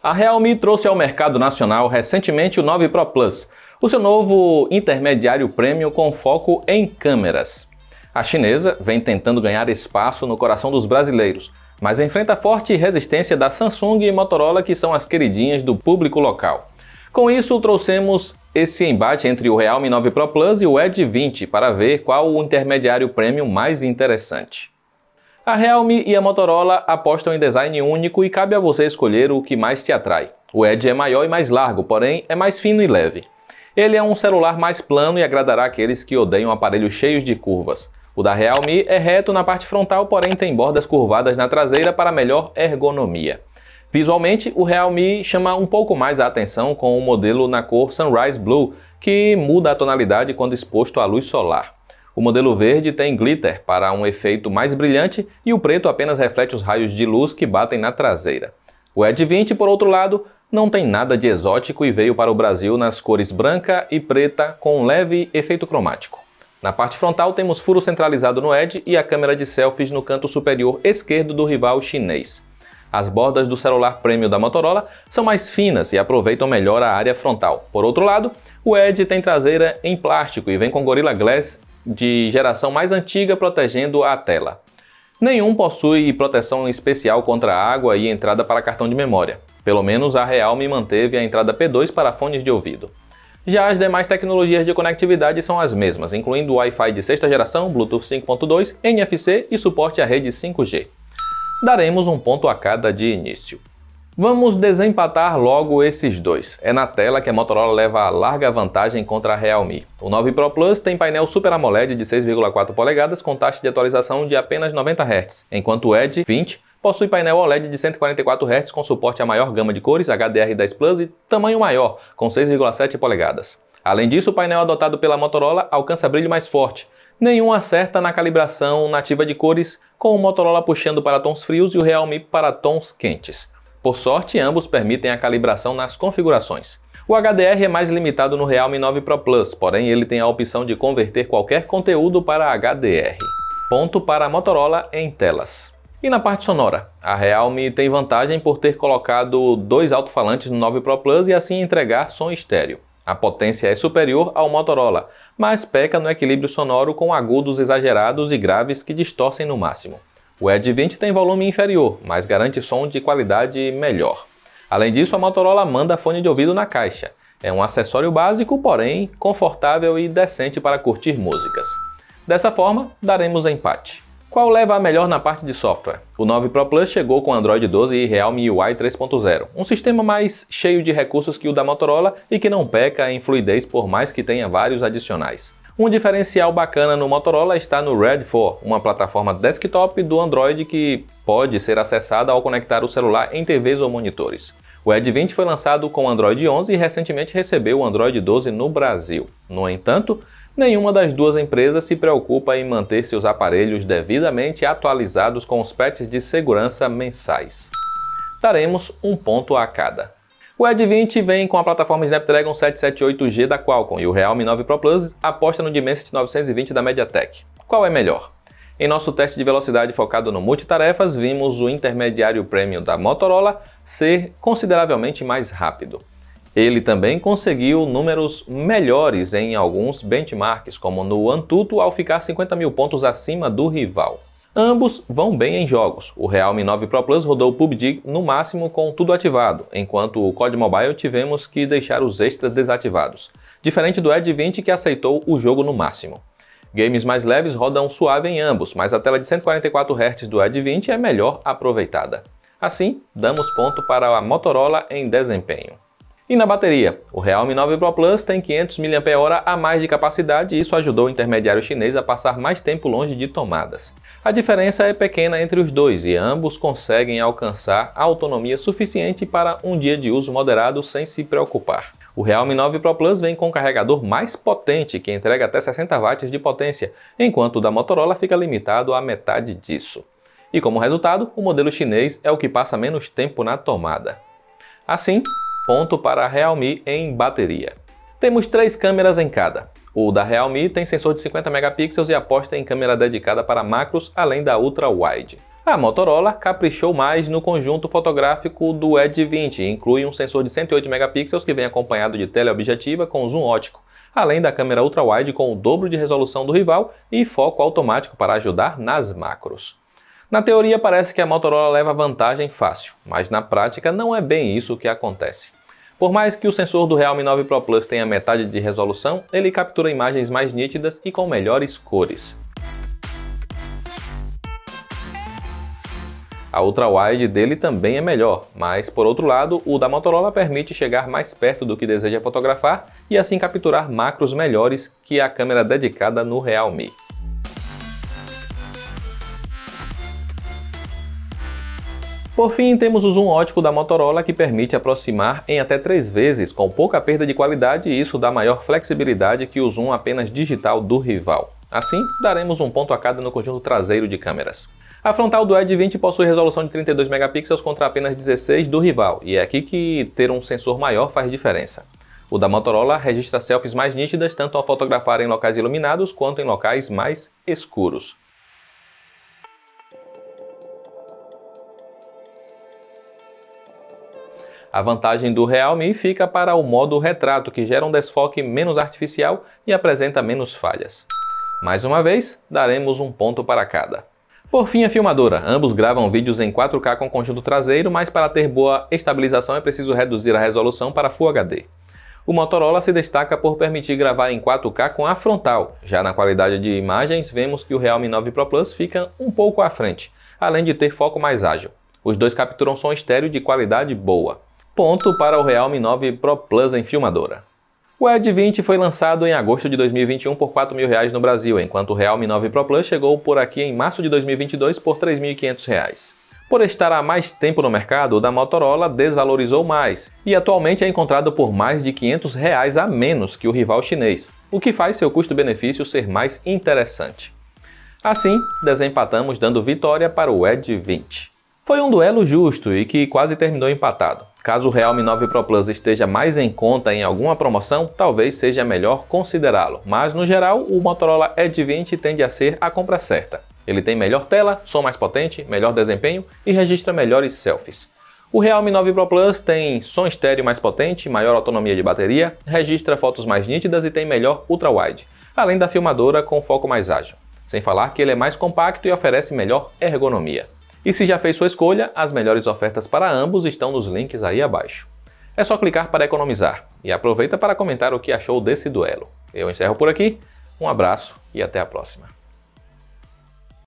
A Realme trouxe ao mercado nacional recentemente o 9 Pro Plus, o seu novo intermediário premium com foco em câmeras. A chinesa vem tentando ganhar espaço no coração dos brasileiros, mas enfrenta forte resistência da Samsung e Motorola, que são as queridinhas do público local. Com isso, trouxemos esse embate entre o Realme 9 Pro Plus e o Edge 20 para ver qual o intermediário premium mais interessante. A Realme e a Motorola apostam em design único e cabe a você escolher o que mais te atrai. O Edge é maior e mais largo, porém é mais fino e leve. Ele é um celular mais plano e agradará aqueles que odeiam aparelhos cheios de curvas. O da Realme é reto na parte frontal, porém tem bordas curvadas na traseira para melhor ergonomia. Visualmente, o Realme chama um pouco mais a atenção com o modelo na cor Sunrise Blue, que muda a tonalidade quando exposto à luz solar. O modelo verde tem glitter para um efeito mais brilhante e o preto apenas reflete os raios de luz que batem na traseira. O Ed 20, por outro lado, não tem nada de exótico e veio para o Brasil nas cores branca e preta com um leve efeito cromático. Na parte frontal temos furo centralizado no Edge e a câmera de selfies no canto superior esquerdo do rival chinês. As bordas do celular premium da Motorola são mais finas e aproveitam melhor a área frontal. Por outro lado, o Edge tem traseira em plástico e vem com Gorilla Glass de geração mais antiga protegendo a tela. Nenhum possui proteção especial contra água e entrada para cartão de memória. Pelo menos a Realme manteve a entrada P2 para fones de ouvido. Já as demais tecnologias de conectividade são as mesmas, incluindo Wi-Fi de sexta geração, Bluetooth 5.2, NFC e suporte à rede 5G. Daremos um ponto a cada de início. Vamos desempatar logo esses dois. É na tela que a Motorola leva a larga vantagem contra a Realme. O 9 Pro Plus tem painel Super AMOLED de 6,4 polegadas com taxa de atualização de apenas 90 Hz, enquanto o Edge 20 possui painel OLED de 144 Hz com suporte a maior gama de cores HDR10 Plus e tamanho maior, com 6,7 polegadas. Além disso, o painel adotado pela Motorola alcança brilho mais forte, nenhum acerta na calibração nativa de cores, com o Motorola puxando para tons frios e o Realme para tons quentes. Por sorte, ambos permitem a calibração nas configurações. O HDR é mais limitado no Realme 9 Pro Plus, porém ele tem a opção de converter qualquer conteúdo para HDR. Ponto para a Motorola em telas. E na parte sonora, a Realme tem vantagem por ter colocado dois alto-falantes no 9 Pro Plus e assim entregar som estéreo. A potência é superior ao Motorola, mas peca no equilíbrio sonoro com agudos exagerados e graves que distorcem no máximo. O Edge 20 tem volume inferior, mas garante som de qualidade melhor. Além disso, a Motorola manda fone de ouvido na caixa. É um acessório básico, porém confortável e decente para curtir músicas. Dessa forma, daremos empate. Qual leva a melhor na parte de software? O 9 Pro Plus chegou com Android 12 e Realme UI 3.0, um sistema mais cheio de recursos que o da Motorola e que não peca em fluidez por mais que tenha vários adicionais. Um diferencial bacana no Motorola está no Red 4, uma plataforma desktop do Android que pode ser acessada ao conectar o celular em TVs ou monitores. O Edge 20 foi lançado com Android 11 e recentemente recebeu o Android 12 no Brasil. No entanto, nenhuma das duas empresas se preocupa em manter seus aparelhos devidamente atualizados com os patches de segurança mensais. Daremos um ponto a cada. O Edge 20 vem com a plataforma Snapdragon 778G da Qualcomm e o Realme 9 Pro Plus aposta no Dimensity 920 da MediaTek. Qual é melhor? Em nosso teste de velocidade focado no multitarefas, vimos o intermediário premium da Motorola ser consideravelmente mais rápido. Ele também conseguiu números melhores em alguns benchmarks, como no Antutu, ao ficar 50 mil pontos acima do rival. Ambos vão bem em jogos. O Realme 9 Pro Plus rodou o PUBG no máximo com tudo ativado, enquanto o COD Mobile tivemos que deixar os extras desativados, diferente do Edge 20 que aceitou o jogo no máximo. Games mais leves rodam suave em ambos, mas a tela de 144 Hz do Edge 20 é melhor aproveitada. Assim, damos ponto para a Motorola em desempenho. E na bateria, o Realme 9 Pro Plus tem 500 mAh a mais de capacidade e isso ajudou o intermediário chinês a passar mais tempo longe de tomadas. A diferença é pequena entre os dois e ambos conseguem alcançar autonomia suficiente para um dia de uso moderado sem se preocupar. O Realme 9 Pro Plus vem com um carregador mais potente, que entrega até 60 watts de potência, enquanto o da Motorola fica limitado a metade disso. E como resultado, o modelo chinês é o que passa menos tempo na tomada. Assim, ponto para a Realme em bateria. Temos três câmeras em cada. O da Realme tem sensor de 50 megapixels e aposta em câmera dedicada para macros, além da ultra-wide. A Motorola caprichou mais no conjunto fotográfico do Edge 20 e inclui um sensor de 108 megapixels que vem acompanhado de teleobjetiva com zoom ótico, além da câmera ultra-wide com o dobro de resolução do rival e foco automático para ajudar nas macros. Na teoria parece que a Motorola leva vantagem fácil, mas na prática não é bem isso que acontece. Por mais que o sensor do Realme 9 Pro Plus tenha metade de resolução, ele captura imagens mais nítidas e com melhores cores. A ultra-wide dele também é melhor, mas por outro lado, o da Motorola permite chegar mais perto do que deseja fotografar e assim capturar macros melhores que a câmera dedicada no Realme. Por fim, temos o zoom ótico da Motorola que permite aproximar em até três vezes, com pouca perda de qualidade e isso dá maior flexibilidade que o zoom apenas digital do rival. Assim, daremos um ponto a cada no conjunto traseiro de câmeras. A frontal do Edge 20 possui resolução de 32 megapixels contra apenas 16 do rival, e é aqui que ter um sensor maior faz diferença. O da Motorola registra selfies mais nítidas tanto ao fotografar em locais iluminados quanto em locais mais escuros. A vantagem do Realme fica para o modo retrato, que gera um desfoque menos artificial e apresenta menos falhas. Mais uma vez, daremos um ponto para cada. Por fim, a filmadora. Ambos gravam vídeos em 4K com conjunto traseiro, mas para ter boa estabilização é preciso reduzir a resolução para Full HD. O Motorola se destaca por permitir gravar em 4K com a frontal. Já na qualidade de imagens, vemos que o Realme 9 Pro Plus fica um pouco à frente, além de ter foco mais ágil. Os dois capturam som estéreo de qualidade boa. Ponto para o Realme 9 Pro Plus em filmadora. O Edge 20 foi lançado em agosto de 2021 por R$ 4.000 no Brasil, enquanto o Realme 9 Pro Plus chegou por aqui em março de 2022 por R$ 3.500. Por estar há mais tempo no mercado, o da Motorola desvalorizou mais e atualmente é encontrado por mais de R$ 500 reais a menos que o rival chinês, o que faz seu custo-benefício ser mais interessante. Assim, desempatamos dando vitória para o Edge 20. Foi um duelo justo e que quase terminou empatado. Caso o Realme 9 Pro Plus esteja mais em conta em alguma promoção, talvez seja melhor considerá-lo, mas no geral o Motorola Edge 20 tende a ser a compra certa. Ele tem melhor tela, som mais potente, melhor desempenho e registra melhores selfies. O Realme 9 Pro Plus tem som estéreo mais potente, maior autonomia de bateria, registra fotos mais nítidas e tem melhor ultra-wide, além da filmadora com foco mais ágil. Sem falar que ele é mais compacto e oferece melhor ergonomia. E se já fez sua escolha, as melhores ofertas para ambos estão nos links aí abaixo. É só clicar para economizar e aproveita para comentar o que achou desse duelo. Eu encerro por aqui, um abraço e até a próxima.